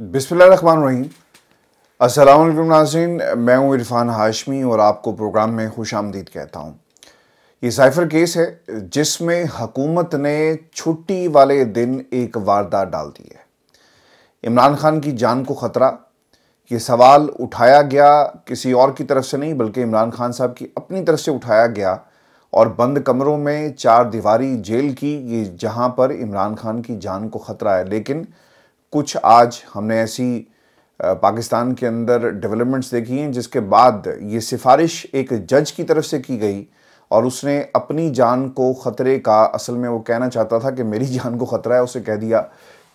रहीम असल नाजीन मैं हूँ इरफान हाशमी और आपको प्रोग्राम में खुश आमदीद कहता हूँ ये साइफर केस है जिसमें हकूमत ने छुट्टी वाले दिन एक वारदात डाल दी है इमरान खान की जान को ख़तरा ये सवाल उठाया गया किसी और की तरफ से नहीं बल्कि इमरान खान साहब की अपनी तरफ से उठाया गया और बंद कमरों में चार दीवारी जेल की ये जहाँ पर इमरान खान की जान को ख़तरा है लेकिन कुछ आज हमने ऐसी पाकिस्तान के अंदर डेवलपमेंट्स देखी हैं जिसके बाद ये सिफारिश एक जज की तरफ से की गई और उसने अपनी जान को ख़तरे का असल में वो कहना चाहता था कि मेरी जान को ख़तरा है उसे कह दिया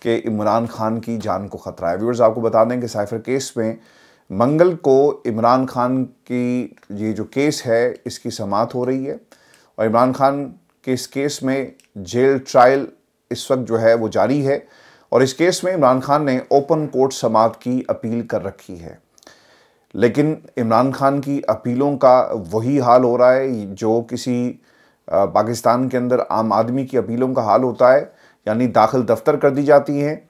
कि इमरान खान की जान को ख़तरा है व्यूअर्स आपको बता दें कि साइफर केस में मंगल को इमरान खान की ये जो केस है इसकी समात हो रही है और इमरान खान के इस केस में जेल ट्रायल इस वक्त जो है वो जारी है और इस केस में इमरान खान ने ओपन कोर्ट समाप्त की अपील कर रखी है लेकिन इमरान खान की अपीलों का वही हाल हो रहा है जो किसी पाकिस्तान के अंदर आम आदमी की अपीलों का हाल होता है यानी दाखिल दफ्तर कर दी जाती हैं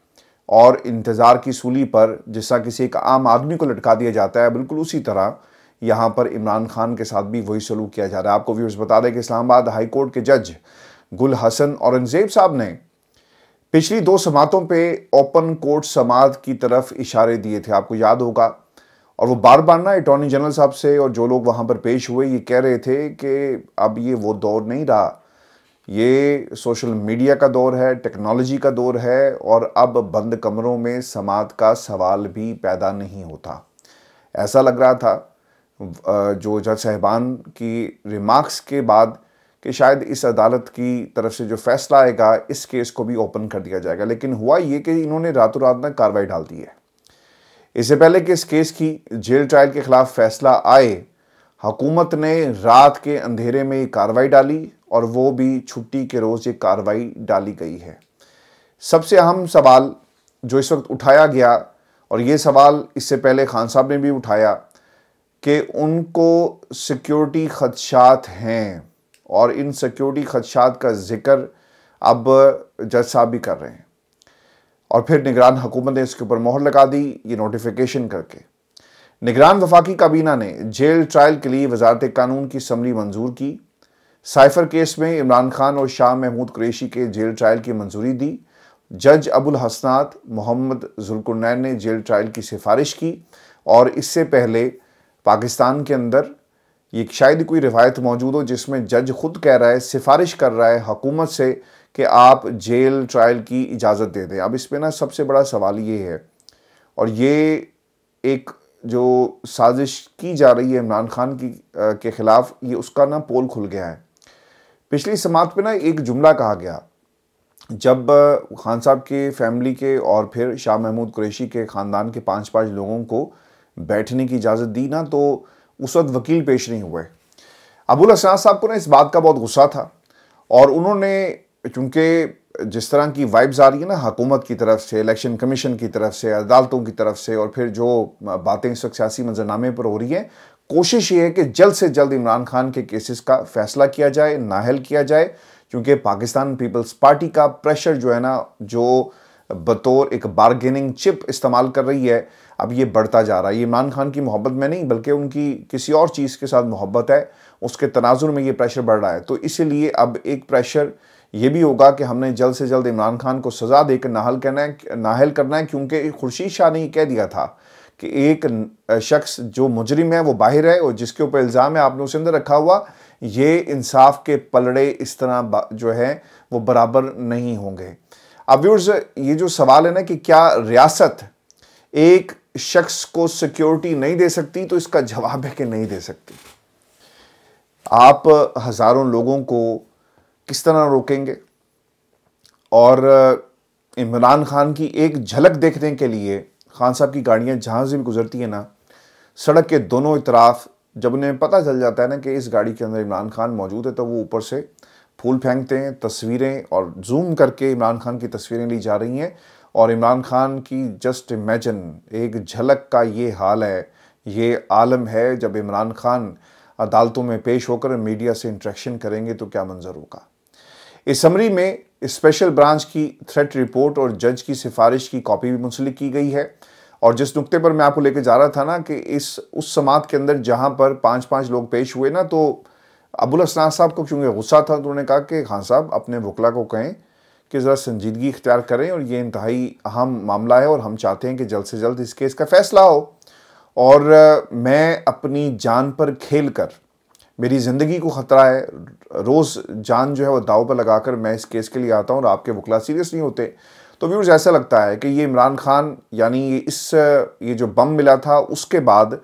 और इंतज़ार की सूली पर जिसका किसी एक आम आदमी को लटका दिया जाता है बिल्कुल उसी तरह यहाँ पर इमरान खान के साथ भी वही सलूक किया जा रहा है आपको व्यूर्स बता दें कि इस्लामाबाद हाई कोर्ट के जज गुल हसन औरंगज़ेब साहब ने पिछली दो समातों पे ओपन कोर्ट समाध की तरफ इशारे दिए थे आपको याद होगा और वो बार बार ना अटॉर्नी जनरल साहब से और जो लोग वहाँ पर पेश हुए ये कह रहे थे कि अब ये वो दौर नहीं रहा ये सोशल मीडिया का दौर है टेक्नोलॉजी का दौर है और अब बंद कमरों में समाज का सवाल भी पैदा नहीं होता ऐसा लग रहा था जो जज साहबान की रिमार्क्स के बाद कि शायद इस अदालत की तरफ से जो फैसला आएगा इस केस को भी ओपन कर दिया जाएगा लेकिन हुआ ये कि इन्होंने रातों रात ना कार्रवाई डाल दी है इससे पहले कि इस केस की जेल ट्रायल के खिलाफ फैसला आए हकूमत ने रात के अंधेरे में ये कार्रवाई डाली और वो भी छुट्टी के रोज़ ये कार्रवाई डाली गई है सबसे अहम सवाल जो इस वक्त उठाया गया और ये सवाल इससे पहले खान साहब ने भी उठाया कि उनको सिक्योरिटी खदशात हैं और इन सिक्योरिटी खदशात का जिक्र अब जज साहब भी कर रहे हैं और फिर निगरान हुकूमत ने इसके ऊपर मोहर लगा दी ये नोटिफिकेशन करके निगरान वफाकी काबीना ने जेल ट्रायल के लिए वजारत कानून की समरी मंजूर की साइफर केस में इमरान खान और शाह महमूद कुरेशी के जेल ट्रायल की मंजूरी दी जज अबुल हसनात मोहम्मद जुलकुरनैन ने जेल ट्रायल की सिफारिश की और इससे पहले पाकिस्तान के अंदर ये शायद कोई रिवायत मौजूद हो जिसमें जज खुद कह रहा है सिफारिश कर रहा है हकूमत से कि आप जेल ट्रायल की इजाज़त दे दें अब इसमें ना सबसे बड़ा सवाल ये है और ये एक जो साजिश की जा रही है इमरान खान की आ, के ख़िलाफ़ ये उसका ना पोल खुल गया है पिछली समात पे ना एक जुमला कहा गया जब खान साहब के फैमिली के और फिर शाह महमूद कुरैशी के ख़ानदान के पाँच पाँच लोगों को बैठने की इजाज़त दी ना तो उस वक्त वकील पेश नहीं हुए अबुल असनाज साहब को ना इस बात का बहुत गुस्सा था और उन्होंने चूंकि जिस तरह की वाइब्स आ रही है ना हकूमत की तरफ से इलेक्शन कमीशन की तरफ से अदालतों की तरफ से और फिर जो बातें इस वक्त सियासी मंजरनामे पर हो रही हैं कोशिश ये है कि जल्द से जल्द इमरान खान के केसेस का फैसला किया जाए नाहल किया जाए क्योंकि पाकिस्तान पीपल्स पार्टी का प्रेशर जो है ना जो बतौर एक बारगेनिंग चिप इस्तेमाल कर रही है अब ये बढ़ता जा रहा है इमरान खान की मोहब्बत में नहीं बल्कि उनकी किसी और चीज़ के साथ मोहब्बत है उसके तनाजुर में ये प्रेशर बढ़ रहा है तो इसीलिए अब एक प्रेशर ये भी होगा कि हमने जल्द से जल्द इमरान खान को सज़ा देकर नाहल करना है नाहल करना है क्योंकि खुर्शीद शाह ने कह दिया था कि एक शख्स जो मुजरिम है वो बाहर है और जिसके ऊपर इल्ज़ाम है आपने उसे अंदर रखा हुआ ये इंसाफ के पलड़े इस तरह जो है वो बराबर नहीं होंगे अब व्यूर्स ये जो सवाल है ना कि क्या रियासत एक शख्स को सिक्योरिटी नहीं दे सकती तो इसका जवाब है कि नहीं दे सकती आप हज़ारों लोगों को किस तरह रोकेंगे और इमरान खान की एक झलक देखने के लिए खान साहब की गाड़ियां जहां से भी गुजरती है ना सड़क के दोनों इतराफ़ जब उन्हें पता चल जाता है ना कि इस गाड़ी के अंदर इमरान खान मौजूद है तो वो ऊपर से फूल फेंकते हैं तस्वीरें और जूम करके इमरान खान की तस्वीरें ली जा रही हैं और इमरान खान की जस्ट इमेजन एक झलक का ये हाल है ये आलम है जब इमरान खान अदालतों में पेश होकर मीडिया से इंट्रैक्शन करेंगे तो क्या मंजर होगा इस समरी में स्पेशल ब्रांच की थ्रेट रिपोर्ट और जज की सिफारिश की कॉपी भी मुंसलिक की गई है और जिस नुक्ते पर मैं आपको लेकर जा रहा था ना कि इस उस समात के अंदर जहाँ पर पाँच पाँच लोग पेश हुए ना तो अबुल असना साहब को क्योंकि गुस्सा था तो उन्होंने कहा कि खान साहब अपने वकला को कहें कि ज़रा संजीदगी इख्तियार करें और ये इंतहाई अहम मामला है और हम चाहते हैं कि जल्द से जल्द इस केस का फ़ैसला हो और मैं अपनी जान पर खेल कर मेरी ज़िंदगी को ख़तरा है रोज़ जान जो है वो दाव पर लगा कर मैं इस केस के लिए आता हूँ और आपके वकला सीरियस नहीं होते तो व्यूर्स ऐसा लगता है कि ये इमरान खान यानी ये इस ये जो बम मिला था उसके बाद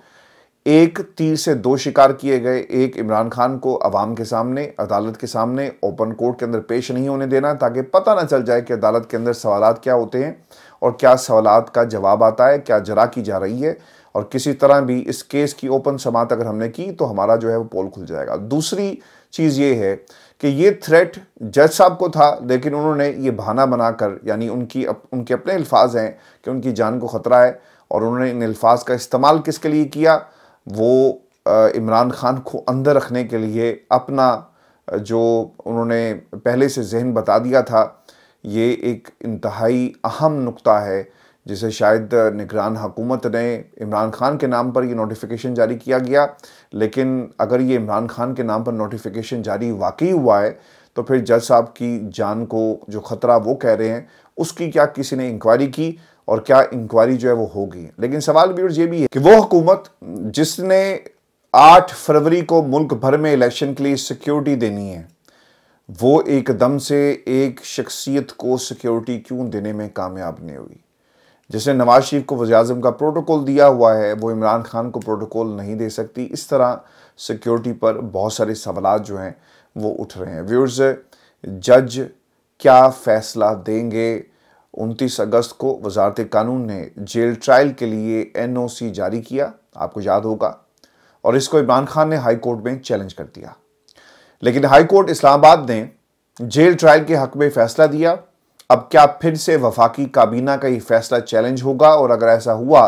एक तीर से दो शिकार किए गए एक इमरान खान को अवाम के सामने अदालत के सामने ओपन कोर्ट के अंदर पेश नहीं होने देना ताकि पता ना चल जाए कि अदालत के अंदर सवाल क्या होते हैं और क्या सवाल का जवाब आता है क्या जरा की जा रही है और किसी तरह भी इस केस की ओपन समात अगर हमने की तो हमारा जो है वो पोल खुल जाएगा दूसरी चीज़ ये है कि ये थ्रेट जज साहब को था लेकिन उन्होंने ये बहाना बनाकर यानी उनकी अप, उनके अपने अल्फाज हैं कि उनकी जान को ख़तरा है और उन्होंने इन अल्फाज का इस्तेमाल किसके लिए किया वो इमरान खान को अंदर रखने के लिए अपना जो उन्होंने पहले से जहन बता दिया था ये एक इंतहाई अहम नुक्ता है जिसे शायद निगरान हुकूमत ने इमरान खान के नाम पर ये नोटिफिकेशन जारी किया गया लेकिन अगर ये इमरान खान के नाम पर नोटिफिकेशन जारी वाकई हुआ है तो फिर जज साहब की जान को जो ख़तरा वो कह रहे हैं उसकी क्या किसी ने इंक्वायरी की और क्या इंक्वायरी जो है वो होगी लेकिन सवाल भी ये भी है कि वो हुकूमत जिसने 8 फरवरी को मुल्क भर में इलेक्शन के लिए सिक्योरिटी देनी है वो एकदम से एक शख्सियत को सिक्योरिटी क्यों देने में कामयाब नहीं हुई जिसने नवाज शरीफ को वजी का प्रोटोकॉल दिया हुआ है वो इमरान खान को प्रोटोकॉल नहीं दे सकती इस तरह सिक्योरिटी पर बहुत सारे सवाल जो हैं वो उठ रहे हैं व्यूर्स जज क्या फैसला देंगे उनतीस अगस्त को वजारत कानून ने जेल ट्रायल के लिए एनओसी जारी किया आपको याद होगा और इसको इमरान खान ने हाई कोर्ट में चैलेंज कर दिया लेकिन हाई कोर्ट इस्लामाबाद ने जेल ट्रायल के हक में फैसला दिया अब क्या फिर से वफाकी काबीना का ये फैसला चैलेंज होगा और अगर ऐसा हुआ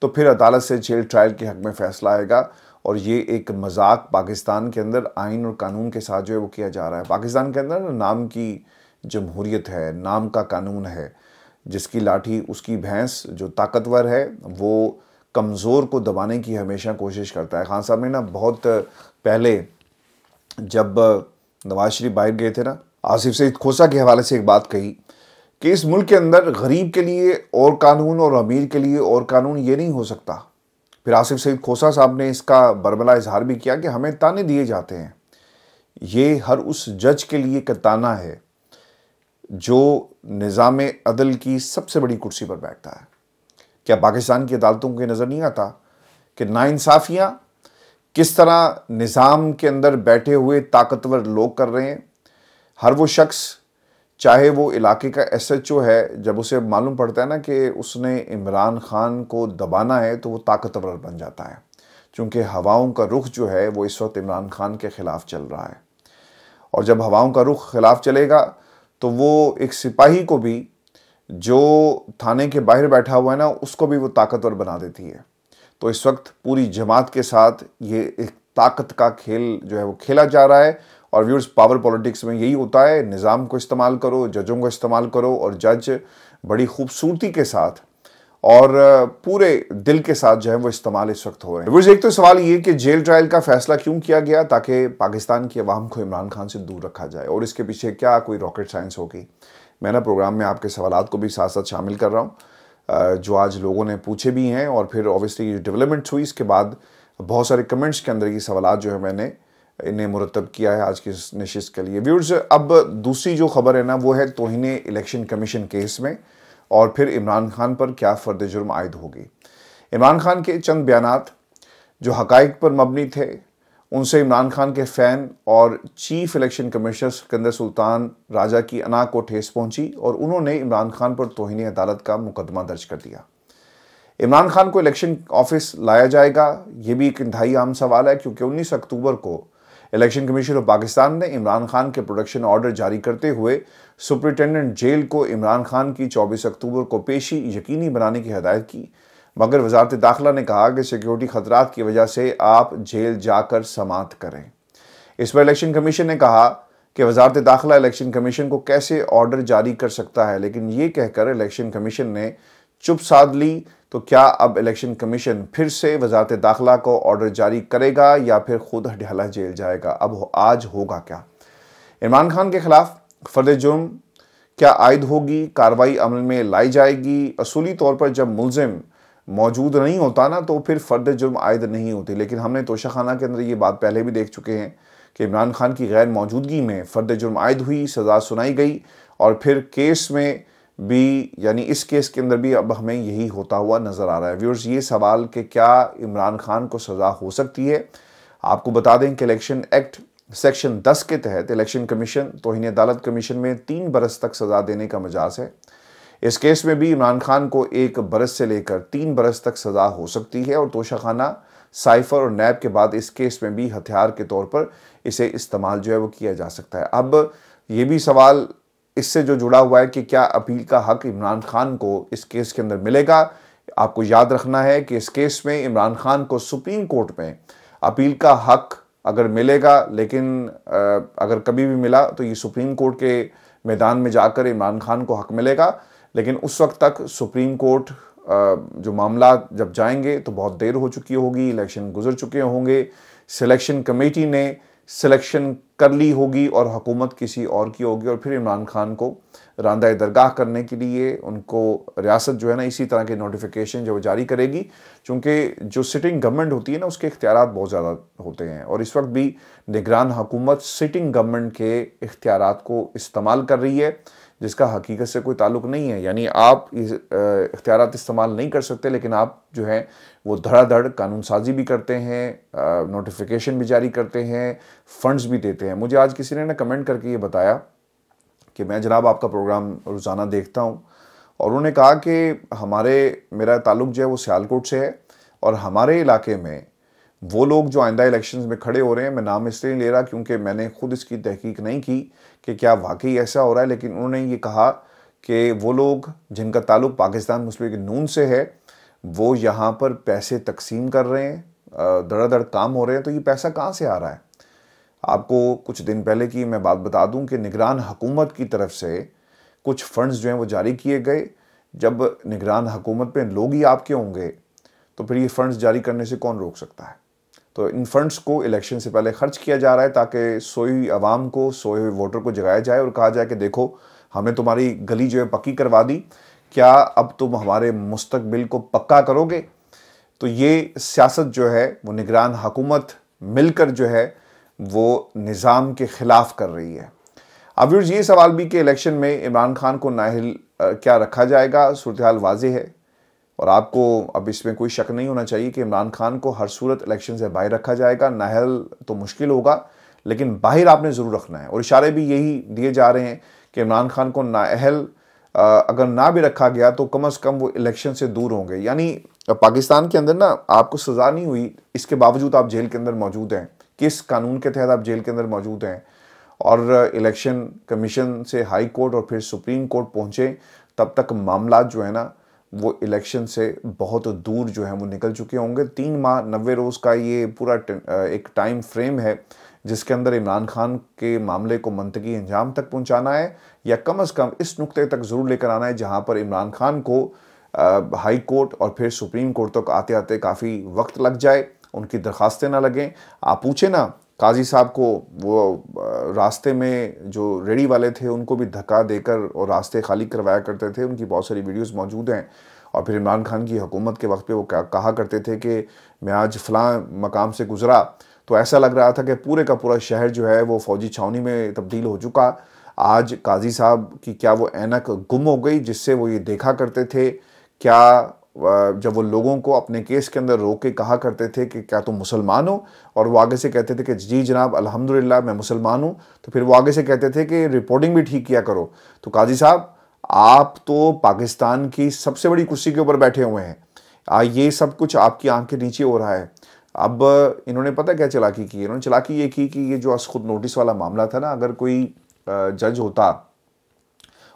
तो फिर अदालत से जेल ट्रायल के हक में फैसला आएगा और ये एक मजाक पाकिस्तान के अंदर आइन और कानून के साथ जो है वो किया जा रहा है पाकिस्तान के अंदर नाम की जमहूरियत है नाम का कानून है जिसकी लाठी उसकी भैंस जो ताकतवर है वो कमज़ोर को दबाने की हमेशा कोशिश करता है खान साहब ने ना बहुत पहले जब नवाज शरीफ बाहर गए थे ना आसिफ सईद खोसा के हवाले से एक बात कही कि इस मुल्क के अंदर गरीब के लिए और कानून और अमीर के लिए और कानून ये नहीं हो सकता फिर आसिफ सईद खोसा साहब ने इसका बरबला इजहार भी किया कि हमें ताने दिए जाते हैं ये हर उस जज के लिए एक ताना है जो निज़ाम अदल की सबसे बड़ी कुर्सी पर बैठता है क्या पाकिस्तान की अदालतों को नज़र नहीं आता कि नाानसाफ़ियाँ किस तरह निज़ाम के अंदर बैठे हुए ताकतवर लोग कर रहे हैं हर वो शख्स चाहे वो इलाके का एस एच ओ है जब उसे मालूम पड़ता है ना कि उसने इमरान ख़ान को दबाना है तो वो ताकतवर बन जाता है चूँकि हवाओं का रुख जो है वो इस वक्त इमरान ख़ान के ख़िलाफ़ चल रहा है और जब हवाओं का रुख ख़िलाफ़ चलेगा तो वो एक सिपाही को भी जो थाने के बाहर बैठा हुआ है ना उसको भी वो ताकतवर बना देती है तो इस वक्त पूरी जमात के साथ ये एक ताकत का खेल जो है वो खेला जा रहा है और व्यूर्स पावर पॉलिटिक्स में यही होता है निज़ाम को इस्तेमाल करो जजों को इस्तेमाल करो और जज बड़ी खूबसूरती के साथ और पूरे दिल के साथ जो है वो इस्तेमाल इस वक्त हो रहे हैं एक तो सवाल ये कि जेल ट्रायल का फैसला क्यों किया गया ताकि पाकिस्तान की आवाम को इमरान खान से दूर रखा जाए और इसके पीछे क्या कोई रॉकेट साइंस होगी मैं ना प्रोग्राम में आपके सवाल को भी साथ साथ शामिल कर रहा हूँ जो आज लोगों ने पूछे भी हैं और फिर ऑब्वियसली डेवलपमेंट हुई इसके बाद बहुत सारे कमेंट्स के अंदर ये सवाल जो है मैंने इन्हें मुरतब किया है आज की इस नशिश के लिए व्यूर्स अब दूसरी जो खबर है ना वो है तोहिने इलेक्शन कमीशन केस में और फिर इमरान खान पर क्या फर्द जुर्म आयद होगी इमरान खान के चंद बयान जो हक पर मबनी थे उनसे इमरान खान के फ़ैन और chief election commissioner Sikandar Sultan Raja की अना को ठेस पहुंची और उन्होंने इमरान खान पर तोहनी अदालत का मुकदमा दर्ज कर दिया इमरान खान को इलेक्शन ऑफिस लाया जाएगा ये भी एक इंतहाई आम सवाल है क्योंकि 19 अक्टूबर को इलेक्शन कमीशन ऑफ पाकिस्तान ने इमरान खान के प्रोडक्शन ऑर्डर जारी करते हुए सुप्रिंटेंडेंट जेल को इमरान खान की 24 अक्टूबर को पेशी यकीनी बनाने की हदायत की मगर वजारत दाखिला ने कहा कि सिक्योरिटी खतरा की वजह से आप जेल जाकर समाप्त करें इस पर इलेक्शन कमीशन ने कहा कि वजारत दाखिला इलेक्शन कमीशन को कैसे ऑर्डर जारी कर सकता है लेकिन ये कहकर इलेक्शन कमीशन ने चुप साध ली तो क्या अब इलेक्शन कमीशन फिर से वजारत दाखिला को ऑर्डर जारी करेगा या फिर खुद हडियाला जेल जाएगा अब आज होगा क्या इमरान खान के खिलाफ फर्द जुर्म क्या आयद होगी कार्रवाई अमल में लाई जाएगी असूली तौर पर जब मुलजिम मौजूद नहीं होता ना तो फिर फर्द जुर्म आयद नहीं होती लेकिन हमने तोशाखाना के अंदर ये बात पहले भी देख चुके हैं कि इमरान खान की गैर मौजूदगी में फर्द जुर्म आयद हुई सज़ा सुनाई गई और फिर केस में भी यानी इस केस के अंदर भी अब हमें यही होता हुआ नज़र आ रहा है व्यूअर्स ये सवाल कि क्या इमरान खान को सज़ा हो सकती है आपको बता दें कि इलेक्शन एक्ट सेक्शन 10 के तहत इलेक्शन कमीशन तोहनी अदालत कमीशन में तीन बरस तक सज़ा देने का मजाज है इस केस में भी इमरान खान को एक बरस से लेकर तीन बरस तक सज़ा हो सकती है और तोशाखाना साइफर और नैब के बाद इस केस में भी हथियार के तौर पर इसे इस्तेमाल जो है वो किया जा सकता है अब ये भी सवाल इससे जो जुड़ा हुआ है कि क्या अपील का हक इमरान खान को इस केस के अंदर मिलेगा आपको याद रखना है कि इस केस में इमरान खान को सुप्रीम कोर्ट में अपील का हक अगर मिलेगा लेकिन अगर कभी भी मिला तो ये सुप्रीम कोर्ट के मैदान में जाकर इमरान खान को हक मिलेगा लेकिन उस वक्त तक सुप्रीम कोर्ट जो मामला जब जाएंगे तो बहुत देर हो चुकी होगी इलेक्शन गुजर चुके होंगे सिलेक्शन कमेटी ने सिलेक्शन कर ली होगी और हुकूमत किसी और की होगी और फिर इमरान खान को रांदा दरगाह करने के लिए उनको रियासत जो है ना इसी तरह के नोटिफिकेशन जो जारी करेगी क्योंकि जो सिटिंग गवर्नमेंट होती है ना उसके इख्तियार बहुत ज़्यादा होते हैं और इस वक्त भी निगरान हुकूमत सिटिंग गवर्नमेंट के इख्तियार को इस्तेमाल कर रही है जिसका हकीकत से कोई ताल्लुक नहीं है यानी आप इस इख्तियार इस्तेमाल नहीं कर सकते लेकिन आप जो हैं वो धड़ाधड़ कानून साजी भी करते हैं नोटिफिकेशन भी जारी करते हैं फंड्स भी देते हैं मुझे आज किसी ने ना कमेंट करके ये बताया कि मैं जनाब आपका प्रोग्राम रोज़ाना देखता हूँ और उन्होंने कहा कि हमारे मेरा ताल्लुक जो है वो सियालकोट से है और हमारे इलाके में वो लोग जो आइंदा इलेक्शन में खड़े हो रहे हैं मैं नाम इसलिए ले रहा क्योंकि मैंने खुद इसकी तहकीक नहीं की कि क्या वाकई ऐसा हो रहा है लेकिन उन्होंने ये कहा कि वो लोग जिनका ताल्लुक पाकिस्तान मुस्लिम नून से है वो यहाँ पर पैसे तकसीम कर रहे हैं दड़ काम हो रहे हैं तो ये पैसा कहाँ से आ रहा है आपको कुछ दिन पहले की मैं बात बता दूं कि निगरान हुकूमत की तरफ से कुछ फंड्स जो हैं वो जारी किए गए जब निगरान हुकूमत पे लोग ही आपके होंगे तो फिर ये फंड्स जारी करने से कौन रोक सकता है तो इन फंड्स को इलेक्शन से पहले खर्च किया जा रहा है ताकि सोई आवाम को सोए हुए वोटर को जगाया जाए और कहा जाए कि देखो हमें तुम्हारी गली जो है पक्की करवा दी क्या अब तुम हमारे मुस्तबिल को पक्का करोगे तो ये सियासत जो है वो निगरान हुकूमत मिलकर जो है वो निज़ाम के ख़िलाफ़ कर रही है अब ये सवाल भी कि इलेक्शन में इमरान खान को नाहल क्या रखा जाएगा सूरत हाल वाज है और आपको अब इसमें कोई शक नहीं होना चाहिए कि इमरान खान को हर सूरत इलेक्शन से बाहर रखा जाएगा नाहल तो मुश्किल होगा लेकिन बाहर आपने ज़रूर रखना है और इशारे भी यही दिए जा रहे हैं कि इमरान खान को नाहल अगर ना भी रखा गया तो कम अज़ कम वो इलेक्शन से दूर होंगे यानी पाकिस्तान के अंदर ना आपको सज़ा नहीं हुई इसके बावजूद आप जेल के अंदर मौजूद हैं किस कानून के तहत आप जेल के अंदर मौजूद हैं और इलेक्शन कमीशन से हाई कोर्ट और फिर सुप्रीम कोर्ट पहुँचें तब तक मामला जो है ना वो इलेक्शन से बहुत दूर जो है वो निकल चुके होंगे तीन माह नब्बे रोज़ का ये पूरा एक टाइम फ्रेम है जिसके अंदर इमरान खान के मामले को मनतकी अंजाम तक पहुंचाना है या कम अज़ कम इस नुक्ते तक ज़रूर लेकर आना है जहां पर इमरान खान को हाई कोर्ट और फिर सुप्रीम कोर्ट तक आते आते काफ़ी वक्त लग जाए उनकी दरखास्तें ना लगें आप पूछें ना काजी साहब को वो रास्ते में जो रेडी वाले थे उनको भी धक्का देकर और रास्ते खाली करवाया करते थे उनकी बहुत सारी वीडियोस मौजूद हैं और फिर इमरान खान की हुकूमत के वक्त पे वो कहा करते थे कि मैं आज फलां मकाम से गुज़रा तो ऐसा लग रहा था कि पूरे का पूरा शहर जो है वो फ़ौजी छावनी में तब्दील हो चुका आज काजी साहब की क्या वो एनक गुम हो गई जिससे वो ये देखा करते थे क्या जब वो लोगों को अपने केस के अंदर रोक के कहा करते थे कि क्या तुम मुसलमान हो और वो आगे से कहते थे कि जी जनाब अलहमदिल्ला मैं मुसलमान हूँ तो फिर वो आगे से कहते थे कि रिपोर्टिंग भी ठीक किया करो तो काजी साहब आप तो पाकिस्तान की सबसे बड़ी कुर्सी के ऊपर बैठे हुए हैं आ, ये सब कुछ आपकी आंख के नीचे हो रहा है अब इन्होंने पता क्या चलाकी की इन्होंने चलाकी ये की कि ये जो अस खुद नोटिस वाला मामला था ना अगर कोई जज होता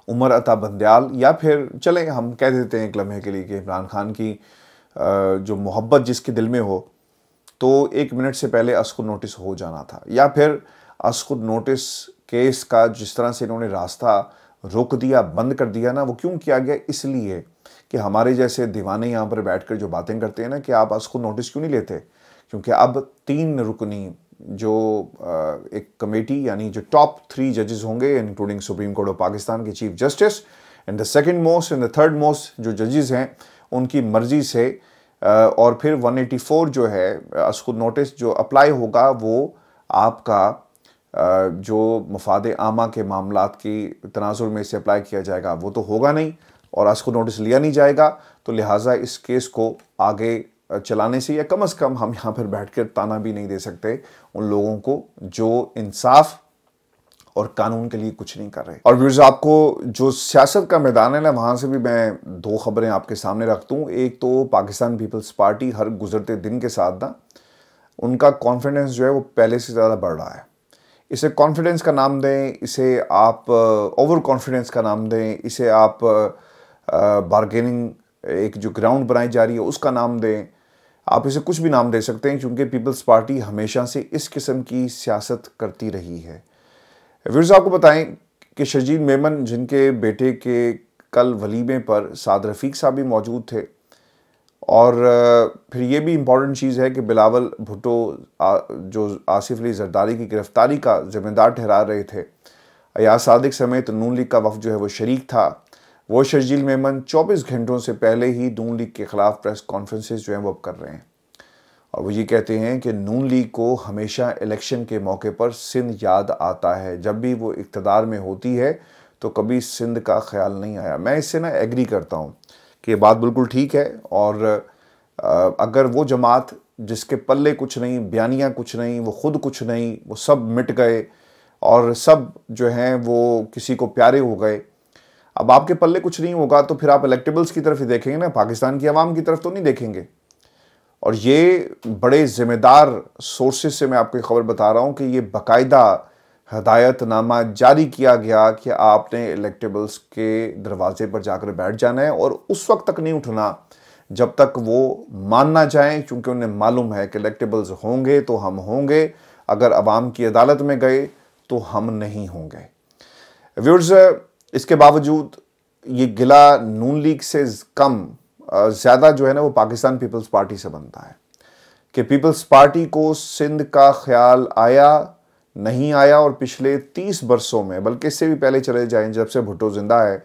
उमर अता बंदयाल या फिर चलें हम कह देते हैं एक लम्हे के लिए कि इमरान खान की जो मोहब्बत जिसके दिल में हो तो एक मिनट से पहले असको नोटिस हो जाना था या फिर असको नोटिस केस का जिस तरह से इन्होंने रास्ता रोक दिया बंद कर दिया ना वो क्यों किया गया इसलिए कि हमारे जैसे दीवाने यहाँ पर बैठ कर जो बातें करते हैं ना कि आप असको नोटिस क्यों नहीं लेते क्योंकि अब तीन रुकनी जो एक कमेटी यानी जो टॉप थ्री जजेस होंगे including supreme court of Pakistan के chief justice and the second most and the third most जो जजेस हैं उनकी मर्जी से और फिर 184 जो है उसको नोटिस जो अप्लाई होगा वो आपका जो मफाद आमा के मामला की तनाजुर में इसे अप्लाई किया जाएगा वो तो होगा नहीं और उसको नोटिस लिया नहीं जाएगा तो लिहाजा इस केस को आगे चलाने से या कम अज़ कम हम यहाँ पर बैठ कर ताना भी नहीं दे सकते उन लोगों को जो इंसाफ और कानून के लिए कुछ नहीं कर रहे और व्यूज़ आपको जो सियासत का मैदान है ना वहाँ से भी मैं दो खबरें आपके सामने रख दूँ एक तो पाकिस्तान पीपल्स पार्टी हर गुजरते दिन के साथ ना उनका कॉन्फिडेंस जो है वो पहले से ज़्यादा बढ़ रहा है इसे कॉन्फिडेंस का नाम दें इसे आप ओवर कॉन्फिडेंस का नाम दें इसे आप बारगेनिंग एक जो ग्राउंड बनाई जा रही है उसका नाम दें आप इसे कुछ भी नाम दे सकते हैं क्योंकि पीपल्स पार्टी हमेशा से इस किस्म की सियासत करती रही है साहब आपको बताएं कि शजील मेमन जिनके बेटे के कल वलीमे पर साद रफ़ीक साहब भी मौजूद थे और फिर ये भी इम्पॉर्टेंट चीज़ है कि बिलावल भुटो जो आसिफ अली जरदारी की गिरफ़्तारी का जिम्मेदार ठहरा रहे थे अयाज सादिक समेत नून लीग का वफ जो है वो शरीक था वो शर्जील मेमन 24 घंटों से पहले ही नून लीग के ख़िलाफ़ प्रेस कॉन्फ्रेंसेज जो हैं वो अब कर रहे हैं और वो ये कहते हैं कि नून लीग को हमेशा इलेक्शन के मौके पर सिंध याद आता है जब भी वो इकतदार में होती है तो कभी सिंध का ख्याल नहीं आया मैं इससे ना एग्री करता हूँ कि ये बात बिल्कुल ठीक है और अगर वो जमात जिसके पल्ले कुछ नहीं बयानियाँ कुछ नहीं वो ख़ुद कुछ नहीं वो सब मिट गए और सब जो हैं वो किसी को प्यारे हो गए अब आपके पल्ले कुछ नहीं होगा तो फिर आप इलेक्टेबल्स की तरफ ही देखेंगे ना पाकिस्तान की आवाम की तरफ तो नहीं देखेंगे और ये बड़े ज़िम्मेदार सोर्सेज से मैं आपको खबर बता रहा हूँ कि ये बाकायदा हदायतनामा जारी किया गया कि आपने इलेक्टेबल्स के दरवाजे पर जाकर बैठ जाना है और उस वक्त तक नहीं उठना जब तक वो मानना चाहें चूँकि उन्हें मालूम है कि इलेक्टेबल्स होंगे तो हम होंगे अगर आवाम की अदालत में गए तो हम नहीं होंगे व्यूर्स इसके बावजूद ये गिला नून लीग से कम ज़्यादा जो है ना वो पाकिस्तान पीपल्स पार्टी से बनता है कि पीपल्स पार्टी को सिंध का ख्याल आया नहीं आया और पिछले तीस बरसों में बल्कि इससे भी पहले चले जाएं जब से भुट्टो ज़िंदा है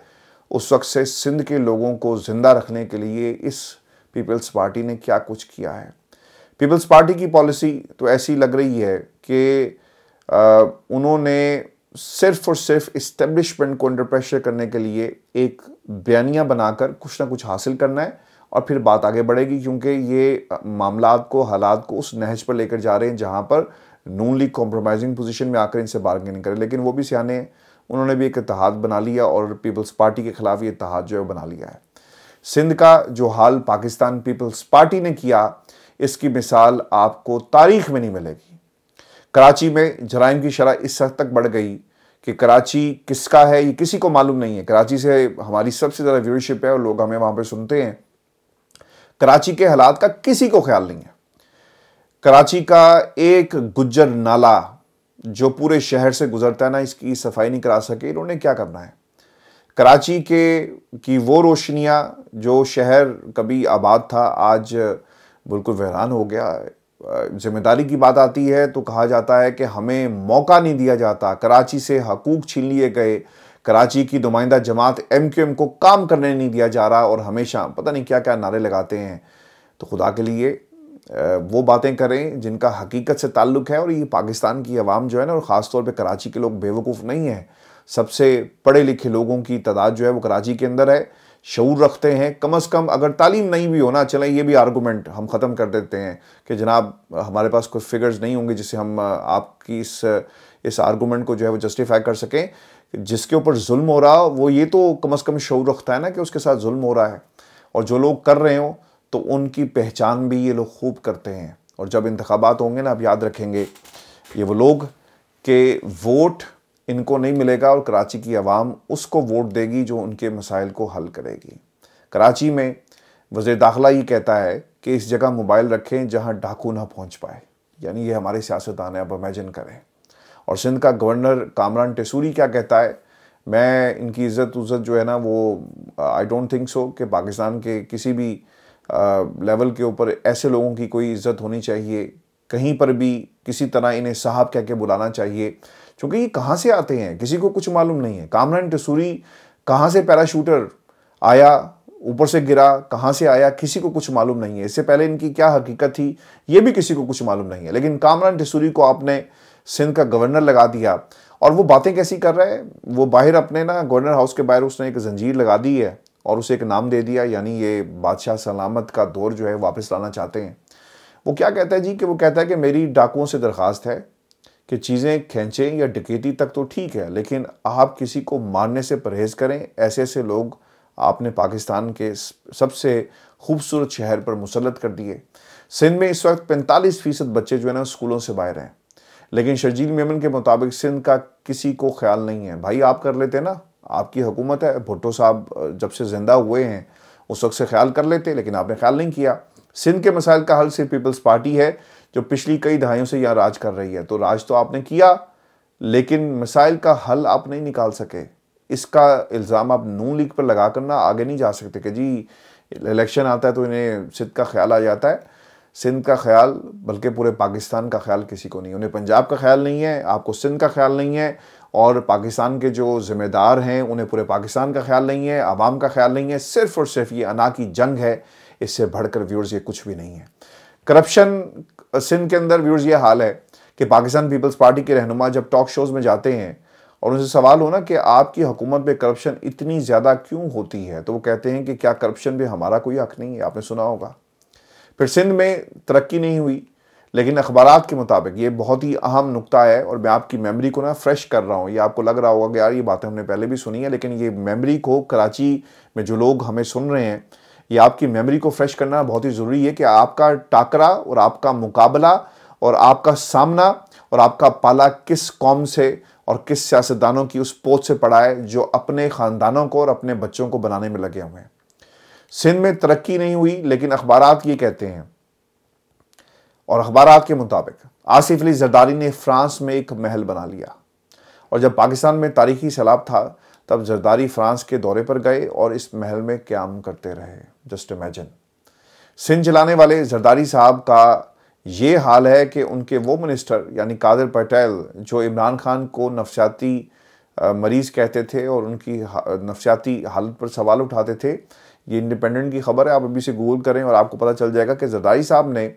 उस वक्त से सिंध के लोगों को ज़िंदा रखने के लिए इस पीपल्स पार्टी ने क्या कुछ किया है पीपल्स पार्टी की पॉलिसी तो ऐसी लग रही है कि उन्होंने सिर्फ और सिर्फ इस्टेब्लिशमेंट को अंडर प्रेशर करने के लिए एक बयानिया बनाकर कुछ ना कुछ हासिल करना है और फिर बात आगे बढ़ेगी क्योंकि ये मामला को हालात को उस नहज पर लेकर जा रहे हैं जहाँ पर नून लीग कॉम्प्रोमाइजिंग पोजिशन में आकर इनसे बार्गेनिंग करें लेकिन वो भी सियाने उन्होंने भी एक इतिहाद बना लिया और पीपल्स पार्टी के खिलाफ ये इतिहाद जो है बना लिया है सिंध का जो हाल पाकिस्तान पीपल्स पार्टी ने किया इसकी मिसाल आपको तारीख में नहीं मिलेगी कराची में जराइम की शरह इस हद तक बढ़ गई कि कराची किसका है ये किसी को मालूम नहीं है कराची से हमारी सबसे ज़्यादा व्यूरशिप है और लोग हमें वहाँ पर सुनते हैं कराची के हालात का किसी को ख्याल नहीं है कराची का एक गुज्जर नाला जो पूरे शहर से गुजरता है ना इसकी सफाई नहीं करा सके इन्होंने क्या करना है कराची के की वो रोशनियाँ जो शहर कभी आबाद था आज बिल्कुल वहरान हो गया जिम्मेदारी की बात आती है तो कहा जाता है कि हमें मौका नहीं दिया जाता कराची से हकूक छीन लिए गए कराची की नुमाइंदा जमात एम क्यू एम को काम करने नहीं दिया जा रहा और हमेशा पता नहीं क्या क्या नारे लगाते हैं तो खुदा के लिए वो बातें करें जिनका हकीकत से ताल्लुक़ है और ये पाकिस्तान की आवाम जो है ना और ख़ास तौर पर कराची के लोग बेवकूफ़ नहीं हैं सबसे पढ़े लिखे लोगों की तादाद जो है वो कराची के अंदर है शूर रखते हैं कम अज़ कम अगर तालीम नहीं भी होना चले ये भी आर्गूमेंट हम ख़त्म कर देते हैं कि जनाब हमारे पास कोई फिगर्स नहीं होंगे जिससे हम आपकी इस इस आर्गूमेंट को जो है वो जस्टिफाई कर सकें जिसके ऊपर जुल्म हो रहा वो ये तो कम अज़ कम शूर रखता है ना कि उसके साथ जुल्म हो रहा है और जो लोग कर रहे हो तो उनकी पहचान भी ये लोग खूब करते हैं और जब इंतबात होंगे ना आप याद रखेंगे ये वो लोग कि वोट इनको नहीं मिलेगा और कराची की आवाम उसको वोट देगी जो उनके मसाइल को हल करेगी कराची में वजे दाखिला ये कहता है कि इस जगह मोबाइल रखें जहाँ डाकू ना पहुँच पाए यानी ये हमारे सियासतदान अब इमेजिन करें और सिंध का गवर्नर कामरान टेसूरी क्या कहता है मैं इनकी इज़्ज़त उज़्ज़त जो है ना वो आई डोंट थिंक सो कि पाकिस्तान के किसी भी लेवल uh, के ऊपर ऐसे लोगों की कोई इज़्ज़त होनी चाहिए कहीं पर भी किसी तरह इन्हें साहब कह के बुलाना चाहिए क्योंकि ये कहाँ से आते हैं किसी को कुछ मालूम नहीं है कामरान टसूरी कहाँ से पैराशूटर आया ऊपर से गिरा कहाँ से आया किसी को कुछ मालूम नहीं है इससे पहले इनकी क्या हकीकत थी ये भी किसी को कुछ मालूम नहीं है लेकिन कामरान टसूरी को आपने सिंध का गवर्नर लगा दिया और वो बातें कैसी कर रहा है वो बाहर अपने ना गवर्नर हाउस के बाहर उसने एक जंजीर लगा दी है और उसे एक नाम दे दिया यानी ये बादशाह सलामत का दौर जो है वापस लाना चाहते हैं वो क्या कहता है जी कि वो कहता है कि मेरी डाकुओं से दरख्वास्त है कि चीज़ें खींचें या डकेती तक तो ठीक है लेकिन आप किसी को मारने से परहेज़ करें ऐसे ऐसे लोग आपने पाकिस्तान के सबसे खूबसूरत शहर पर मुसलत कर दिए सिंध में इस वक्त 45 फ़ीसद बच्चे जो है ना स्कूलों से बाहर हैं लेकिन शर्जील मेमन के मुताबिक सिंध का किसी को ख्याल नहीं है भाई आप कर लेते ना आपकी हुकूमत है भुट्टो साहब जब से ज़िंदा हुए हैं उस वक्त से ख्याल कर लेते लेकिन आपने ख्याल नहीं किया सिंध के मसाइल का हल सिर्फ पीपल्स पार्टी है जो पिछली कई दहाइयों से यहाँ राज कर रही है तो राज तो आपने किया लेकिन मिसाइल का हल आप नहीं निकाल सके इसका इल्ज़ाम आप नू लीग पर लगा कर ना आगे नहीं जा सकते कि जी इलेक्शन आता है तो इन्हें सिद्ध का ख्याल आ जाता है सिंध का ख्याल बल्कि पूरे पाकिस्तान का ख्याल किसी को नहीं उन्हें पंजाब का ख्याल नहीं है आपको सिंध का ख्याल नहीं है और पाकिस्तान के जो ज़िम्मेदार हैं उन्हें पूरे पाकिस्तान का ख्याल नहीं है आवाम का ख्याल नहीं है सिर्फ़ और सिर्फ ये अना की जंग है इससे बढ़कर व्यूअर्स ये कुछ भी नहीं है करप्शन सिंध uh, के अंदर व्यूर्स ये हाल है कि पाकिस्तान पीपल्स पार्टी के रहनुमा जब टॉक शोज़ में जाते हैं और उनसे सवाल होना कि आपकी हुकूमत पे करप्शन इतनी ज़्यादा क्यों होती है तो वो कहते हैं कि क्या करप्शन पे हमारा कोई हक नहीं है आपने सुना होगा फिर सिंध में तरक्की नहीं हुई लेकिन अखबार के मुताबिक ये बहुत ही अहम नुकता है और मैं आपकी मेमरी को ना फ्रेश कर रहा हूँ ये आपको लग रहा होगा कि यार ये बातें हमने पहले भी सुनी है लेकिन ये मेमरी को कराची में जो लोग हमें सुन रहे हैं ये आपकी मेमोरी को फ्रेश करना बहुत ही ज़रूरी है कि आपका टाकरा और आपका मुकाबला और आपका सामना और आपका पाला किस कौम से और किस सियासतदानों की उस पोत से पड़ा है जो अपने ख़ानदानों को और अपने बच्चों को बनाने में लगे हुए हैं सिंध में तरक्की नहीं हुई लेकिन अखबार ये कहते हैं और अखबार के मुताबिक आसिफ अली जरदारी ने फ्रांस में एक महल बना लिया और जब पाकिस्तान में तारीखी सैलाब था तब जरदारी फ्रांस के दौरे पर गए और इस महल में क्याम करते रहे जस्ट इमेजिन सिंध चलाने वाले जरदारी साहब का ये हाल है कि उनके वो मिनिस्टर यानी कादिर पटेल जो इमरान खान को नफसियाती मरीज़ कहते थे और उनकी नफसियाती हालत पर सवाल उठाते थे ये इंडिपेंडेंट की खबर है आप अभी से गूगल करें और आपको पता चल जाएगा कि जरदारी साहब ने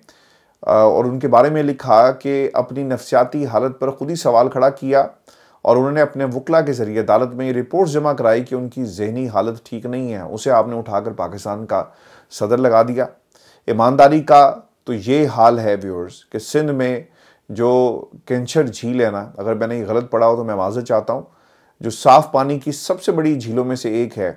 और उनके बारे में लिखा कि अपनी नफसियाती हालत पर ख़ुद ही सवाल खड़ा किया और उन्होंने अपने वकला के ज़रिए अदालत में ये रिपोर्ट जमा कराई कि उनकी जहनी हालत ठीक नहीं है उसे आपने उठाकर पाकिस्तान का सदर लगा दिया ईमानदारी का तो ये हाल है व्यूअर्स कि सिंध में जो कैंसर झील है ना अगर मैंने ये गलत पढ़ा हो तो मैं माजर चाहता हूँ जो साफ़ पानी की सबसे बड़ी झीलों में से एक है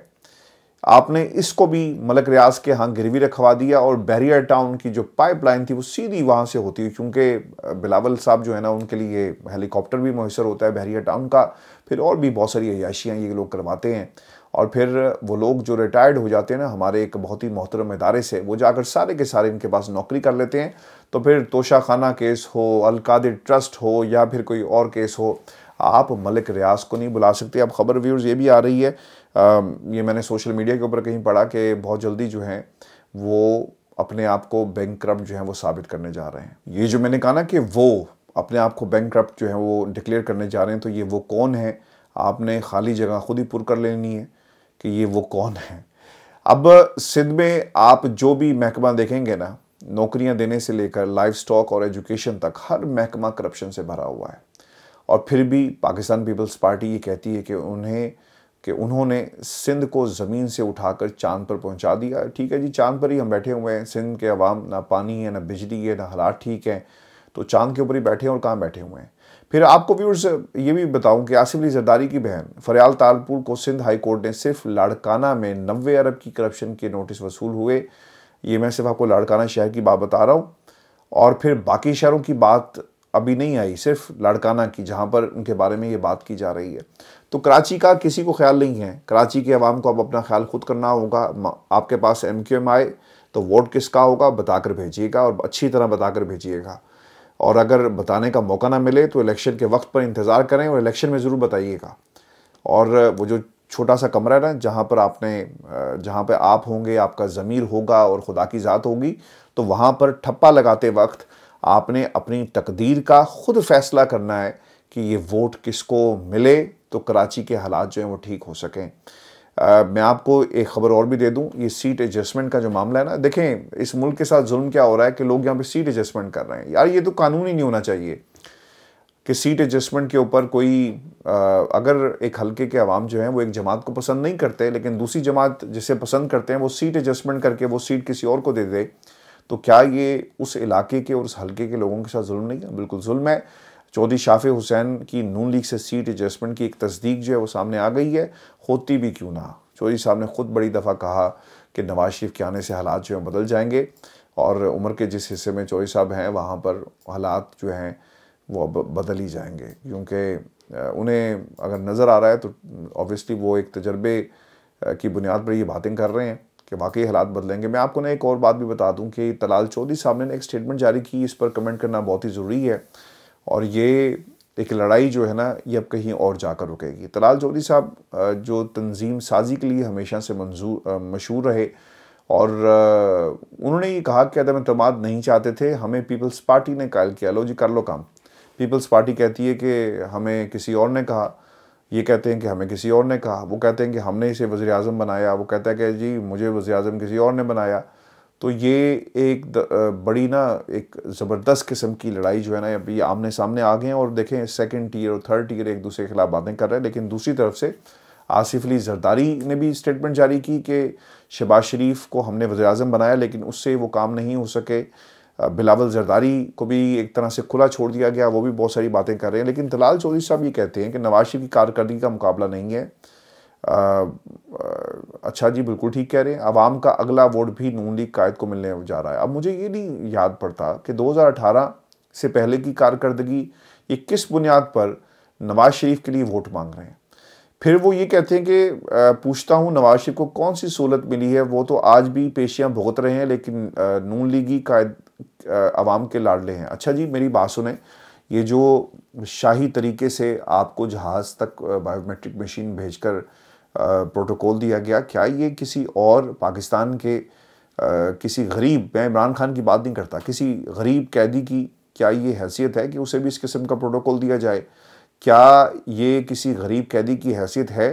आपने इसको भी मलक रियाज के यहाँ गिरवी रखवा दिया और बैरियर टाउन की जो पाइपलाइन थी वो सीधी वहाँ से होती है क्योंकि बिलावल साहब जो है ना उनके लिए हेलीकॉप्टर भी मैसर होता है बैरियर टाउन का फिर और भी बहुत सारी अयाशियाँ ये लोग करवाते हैं और फिर वो लोग जो रिटायर्ड हो जाते हैं ना हमारे एक बहुत ही मोहतरम इदारे से वो जाकर सारे के सारे इनके पास नौकरी कर लेते हैं तो फिर तोशा खाना केस हो अलकादिर ट्रस्ट हो या फिर कोई और केस हो आप मलिक रियाज को नहीं बुला सकते अब खबर व्यूर्स ये भी आ रही है ये मैंने सोशल मीडिया के ऊपर कहीं पढ़ा कि बहुत जल्दी जो है वो अपने आप को बैंक जो है वो साबित करने जा रहे हैं ये जो मैंने कहा ना कि वो अपने आप को बैंक जो है वो डिक्लेयर करने जा रहे हैं तो ये वो कौन है आपने खाली जगह खुद ही पुर कर लेनी है कि ये वो कौन है अब सिंध में आप जो भी महकमा देखेंगे ना नौकरियां देने से लेकर लाइफ स्टॉक और एजुकेशन तक हर महकमा करप्शन से भरा हुआ है और फिर भी पाकिस्तान पीपल्स पार्टी ये कहती है कि उन्हें कि उन्होंने सिंध को ज़मीन से उठाकर चांद पर पहुंचा दिया ठीक है जी चांद पर ही हम बैठे हुए हैं सिंध के अवाम ना पानी है ना बिजली है ना हालात ठीक हैं तो चांद के ऊपर ही बैठे हैं और कहाँ बैठे हुए हैं फिर आपको व्यूर्स ये भी बताऊं कि आसिफ अली जरदारी की बहन फरियाल तालपुर को सिंध हाई कोर्ट ने सिर्फ लाड़काना में नबे अरब की करप्शन के नोटिस वसूल हुए ये मैं सिर्फ आपको लाड़काना शहर की बात बता रहा हूँ और फिर बाकी शहरों की बात अभी नहीं आई सिर्फ लाड़काना की जहाँ पर उनके बारे में ये बात की जा रही है तो कराची का किसी को ख्याल नहीं है कराची के आवाम को अब अपना ख्याल खुद करना होगा आपके पास एम क्यू एम आए तो वोट किसका होगा बताकर भेजिएगा और अच्छी तरह बताकर भेजिएगा और अगर बताने का मौका ना मिले तो इलेक्शन के वक्त पर इंतज़ार करें और इलेक्शन में ज़रूर बताइएगा और वो जो छोटा सा कमरा है ना जहाँ पर आपने जहाँ पर आप होंगे आपका ज़मीर होगा और खुदा की ज़ात होगी तो वहाँ पर ठप्पा लगाते वक्त आपने अपनी तकदीर का खुद फैसला करना है कि ये वोट किसको मिले तो कराची के हालात जो हैं वो ठीक हो सकें आ, मैं आपको एक ख़बर और भी दे दूं ये सीट एडजस्टमेंट का जो मामला है ना देखें इस मुल्क के साथ जुल्म क्या हो रहा है कि लोग यहाँ पे सीट एडजस्टमेंट कर रहे हैं यार ये तो कानून ही नहीं होना चाहिए कि सीट एडजस्टमेंट के ऊपर कोई आ, अगर एक हल्के के अवाम जो हैं वो एक जमात को पसंद नहीं करते लेकिन दूसरी जमात जिसे पसंद करते हैं वो सीट एडजस्टमेंट करके वो सीट किसी और को दे दे तो क्या ये उस इलाके के और उस हल्के के लोगों के साथ जुल्म नहीं है बिल्कुल जुल्म है चौधरी शाफी हुसैन की नून लीग से सीट एडजस्टमेंट की एक तस्दीक जो है वो सामने आ गई है होती भी क्यों ना चौधरी साहब ने ख़ुद बड़ी दफ़ा कहा कि नवाज शरीफ के आने से हालात जो है बदल जाएंगे और उम्र के जिस हिस्से में चौधरी साहब हैं वहाँ पर हालात जो हैं वो अब बदल ही जाएंगे क्योंकि उन्हें अगर नज़र आ रहा है तो ऑब्वियसली वो एक तजर्बे की बुनियाद पर ये बातें कर रहे हैं कि वाकई हालात बदलेंगे मैं आपको ना एक और बात भी बता दूं कि तलाल चौधरी साहब ने एक स्टेटमेंट जारी की इस पर कमेंट करना बहुत ही ज़रूरी है और ये एक लड़ाई जो है ना ये अब कहीं और जाकर रुकेगी तलाल चौधरी साहब जो तंजीम साजी के लिए हमेशा से मंजूर मशहूर रहे और उन्होंने ये कहा कि अदम अतमाद नहीं चाहते थे हमें पीपल्स पार्टी ने कायल किया लो जी कर लो काम पीपल्स पार्टी कहती है कि हमें किसी और ने कहा ये कहते हैं कि हमें किसी और ने कहा वो कहते हैं कि हमने इसे वज़ी अजम बनाया वो कहता है कि जी मुझे वज़ी अजम किसी और ने बनाया तो ये एक बड़ी ना एक ज़बरदस्त किस्म की लड़ाई जो है ना अभी आमने सामने आ गए हैं और देखें सेकेंड ईयर और थर्ड ईयर एक दूसरे के खिलाफ बातें कर रहे हैं लेकिन दूसरी तरफ से आसिफ अली जरदारी ने भी स्टेटमेंट जारी की कि शहबाज शरीफ को हमने वज़ी बनाया लेकिन उससे वो काम नहीं हो सके बिलावल जरदारी को भी एक तरह से खुला छोड़ दिया गया वो भी बहुत सारी बातें कर रहे हैं लेकिन दलाल चौधरी साहब ये कहते हैं कि नवाज शरीफ की कारकर्दगी का मुकाबला नहीं है आ, आ, अच्छा जी बिल्कुल ठीक कह रहे हैं आवाम का अगला वोट भी नून लीग कायद को मिलने जा रहा है अब मुझे ये नहीं याद पड़ता कि 2018 से पहले की कारकर्दगी ये किस बुनियाद पर नवाज शरीफ के लिए वोट मांग रहे हैं फिर वो ये कहते हैं कि पूछता हूँ नवाज शरीफ को कौन सी सहूलत मिली है वो तो आज भी पेशियाँ भुगत रहे हैं लेकिन नून लीगी कायद आवाम के लाडले हैं अच्छा जी मेरी बात सुने ये जो शाही तरीके से आपको जहाज़ तक बायोमेट्रिक मशीन भेजकर प्रोटोकॉल दिया गया क्या ये किसी और पाकिस्तान के किसी गरीब मैं इमरान खान की बात नहीं करता किसी गरीब कैदी की क्या ये हैसियत है कि उसे भी इस किस्म का प्रोटोकॉल दिया जाए क्या ये किसी गरीब कैदी की हैसियत है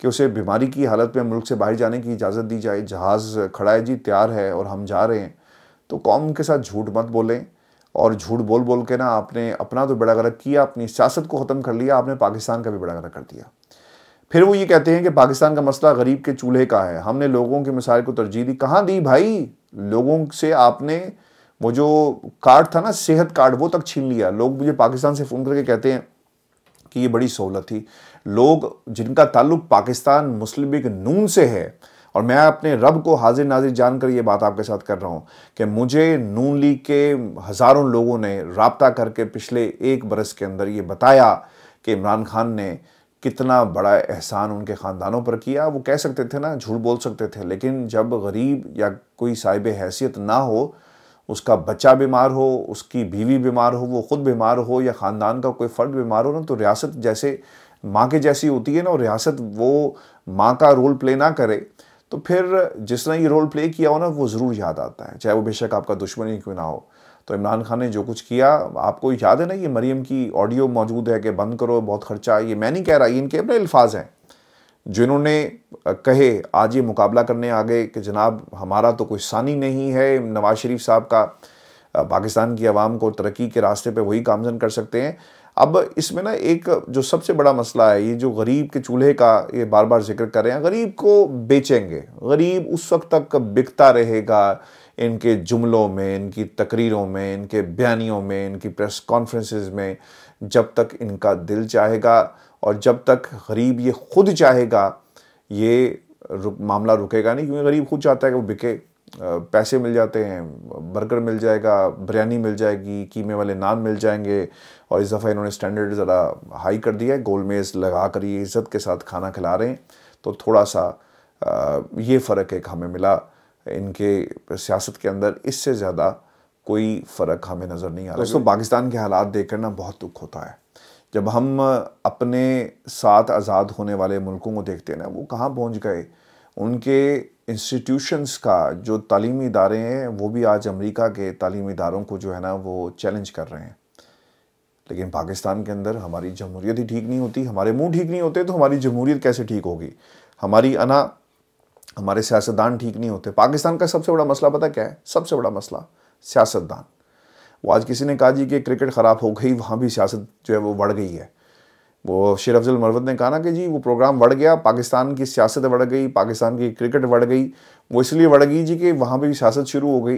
कि उसे बीमारी की हालत में मुल्क से बाहर जाने की इजाज़त दी जाए जहाज़ खड़ा है जी तैयार है और हम जा रहे हैं तो कौम के साथ झूठ मत बोलें और झूठ बोल बोल के ना आपने अपना तो बेड़ा गर्क किया अपनी सियासत को ख़त्म कर लिया आपने पाकिस्तान का भी बेड़ा गर्क कर दिया फिर वो ये कहते हैं कि पाकिस्तान का मसला गरीब के चूल्हे का है हमने लोगों की मिसाइल को तरजीह दी कहाँ दी भाई लोगों से आपने वो जो कार्ड था ना सेहत कार्ड वो तक छीन लिया लोग मुझे पाकिस्तान से फ़ोन करके कहते हैं कि ये बड़ी सहूलत थी लोग जिनका ताल्लुक पाकिस्तान मुस्लिम नून से है और मैं अपने रब को हाजिर नाजिर जानकर ये बात आपके साथ कर रहा हूँ कि मुझे नून लीग के हज़ारों लोगों ने रबता करके पिछले एक बरस के अंदर ये बताया कि इमरान खान ने कितना बड़ा एहसान उनके ख़ानदानों पर किया वो कह सकते थे ना झूठ बोल सकते थे लेकिन जब गरीब या कोई साहिब हैसियत ना हो उसका बच्चा बीमार हो उसकी बीवी बीमार हो वो ख़ुद बीमार हो या ख़ानदान का कोई फ़र्द बीमार हो ना तो रियासत जैसे माँ के जैसी होती है ना और रियासत वो माँ का रोल प्ले ना करे तो फिर जिसने ये रोल प्ले किया हो ना वो ज़रूर याद आता है चाहे वो बेशक आपका दुश्मन ही क्यों ना हो तो इमरान खान ने जो कुछ किया आपको याद है ना ये मरीम की ऑडियो मौजूद है कि बंद करो बहुत खर्चा ये मैं नहीं कह रहा ये इनके अपने अल्फाज हैं जिन्होंने कहे आज ये मुकाबला करने आ गए कि जनाब हमारा तो कोई सानी नहीं है नवाज शरीफ साहब का पाकिस्तान की आवाम को तरक्की के रास्ते पर वही कामजन कर सकते हैं अब इसमें ना एक जो सबसे बड़ा मसला है ये जो गरीब के चूल्हे का ये बार बार जिक्र कर रहे हैं गरीब को बेचेंगे गरीब उस वक्त तक बिकता रहेगा इनके जुमलों में इनकी तकरीरों में इनके बयानियों में इनकी प्रेस कॉन्फ्रेंसेस में जब तक इनका दिल चाहेगा और जब तक गरीब ये खुद चाहेगा ये रुक, मामला रुकेगा नहीं क्योंकि गरीब खुद चाहता है कि वो बिके पैसे मिल जाते हैं बर्गर मिल जाएगा बिरयानी मिल जाएगी कीमे वाले नान मिल जाएंगे और इस दफ़ा इन्होंने स्टैंडर्ड ज़रा हाई कर दिया है गोल मेज़ लगा कर ये इज़्ज़त के साथ खाना खिला रहे हैं तो थोड़ा सा ये फ़र्क एक हमें मिला इनके सियासत के अंदर इससे ज़्यादा कोई फ़र्क हमें नज़र नहीं आ रहा तो पाकिस्तान के हालात देख कर ना बहुत दुख होता है जब हम अपने साथ आज़ाद होने वाले मुल्कों को देखते हैं ना वो कहाँ पहुँच गए उनके इंस्टीट्यूशंस का जो तलीमी इदारे हैं वो भी आज अमेरिका के तलीमी इदारों को जो है ना वो चैलेंज कर रहे हैं लेकिन पाकिस्तान के अंदर हमारी जमहूरियत ही ठीक नहीं होती हमारे मुंह ठीक नहीं होते तो हमारी जमहूरियत कैसे ठीक होगी हमारी अना हमारे सियासतदान ठीक नहीं होते पाकिस्तान का सबसे बड़ा मसला पता क्या है सबसे बड़ा मसला सियासतदान वो आज किसी ने कहा जी कि क्रिकेट ख़राब हो गई वहाँ भी सियासत जो है वो बढ़ गई है वो शेर अफजल मरवत ने कहा ना कि जी वो प्रोग्राम बढ़ गया पाकिस्तान की सियासत बढ़ गई पाकिस्तान की क्रिकेट बढ़ गई वो इसलिए बढ़ गई जी कि वहाँ पर भी सियासत शुरू हो गई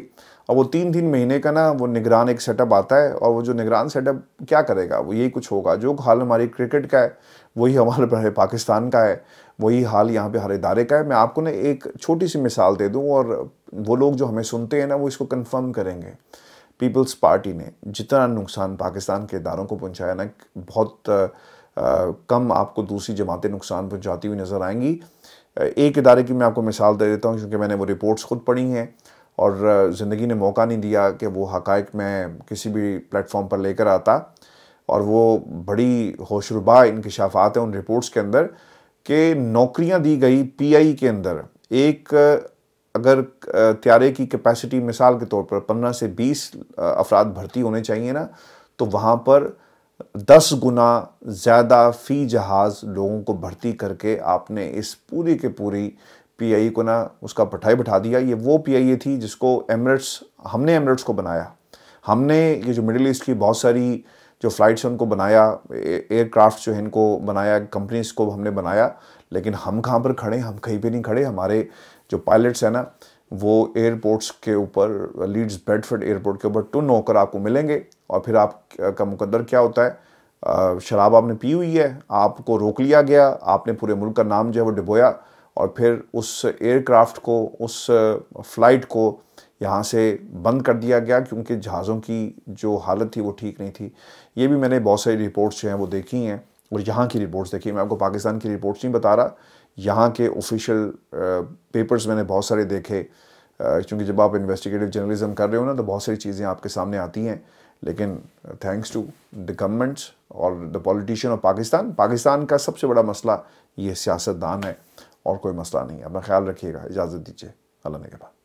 अब वो तीन तीन महीने का ना वो निगरान एक सेटअप आता है और वो जो निगरान सेटअप क्या करेगा वो यही कुछ होगा जो हाल हमारी क्रिकेट का है वही हमारे पाकिस्तान का है वही हाल यहाँ पे हर इदारे का है मैं आपको ना एक छोटी सी मिसाल दे दूँ और वो लोग जो हमें सुनते हैं ना वो इसको कन्फर्म करेंगे पीपल्स पार्टी ने जितना नुकसान पाकिस्तान के इदारों को पहुँचाया ना बहुत कम आपको दूसरी जमातें नुकसान पहुँचाती हुई नज़र आएंगी एक इदारे की मैं आपको मिसाल दे देता हूँ क्योंकि मैंने वो रिपोर्ट्स खुद पढ़ी हैं और ज़िंदगी ने मौका नहीं दिया कि वो हक़ मैं किसी भी प्लेटफॉर्म पर लेकर आता और वो बड़ी होशरुबा इनकशाफात हैं उन रिपोर्ट्स के अंदर कि नौकरियाँ दी गई पी आई के अंदर एक अगर त्यारे की कैपेसिटी मिसाल के तौर पर पंद्रह से बीस अफराद भर्ती होने चाहिए ना तो वहाँ पर दस गुना ज़्यादा फ़ी जहाज़ लोगों को भर्ती करके आपने इस पूरी के पूरी पीआई को ना उसका पठाई बैठा दिया ये वो पीआई थी जिसको एमरेट्स हमने एमरेट्स को बनाया हमने ये जो मिडिल ईस्ट की बहुत सारी जो फ्लाइट्स हैं उनको बनाया एयरक्राफ्ट जो है इनको बनाया कंपनीज को हमने बनाया लेकिन हम कहाँ पर खड़े हम कहीं पर नहीं खड़े हमारे जो पायलट्स हैं ना वो एयरपोर्ट्स के ऊपर लीड्स बेडफर्ड एयरपोर्ट के ऊपर टू होकर आपको मिलेंगे और फिर आप का मुकद्दर क्या होता है शराब आपने पी हुई है आपको रोक लिया गया आपने पूरे मुल्क का नाम जो है वो डिबोया और फिर उस एयरक्राफ्ट को उस फ्लाइट को यहाँ से बंद कर दिया गया क्योंकि जहाज़ों की जो हालत थी वो ठीक नहीं थी ये भी मैंने बहुत सारी रिपोर्ट्स जो हैं वो देखी हैं और यहाँ की रिपोर्ट्स देखी मैं आपको पाकिस्तान की रिपोर्ट्स नहीं बता रहा यहाँ के ऑफिशियल पेपर्स मैंने बहुत सारे देखे क्योंकि जब आप इन्वेस्टिगेटिव जर्नलिज्म कर रहे हो ना तो बहुत सारी चीज़ें आपके सामने आती हैं लेकिन थैंक्स टू द गवर्नमेंट्स और the politician of Pakistan Pakistan का सबसे बड़ा मसला ये सियासतदान है और कोई मसला नहीं है अपना ख्याल रखिएगा इजाज़त दीजिए अल्लाह ने कहा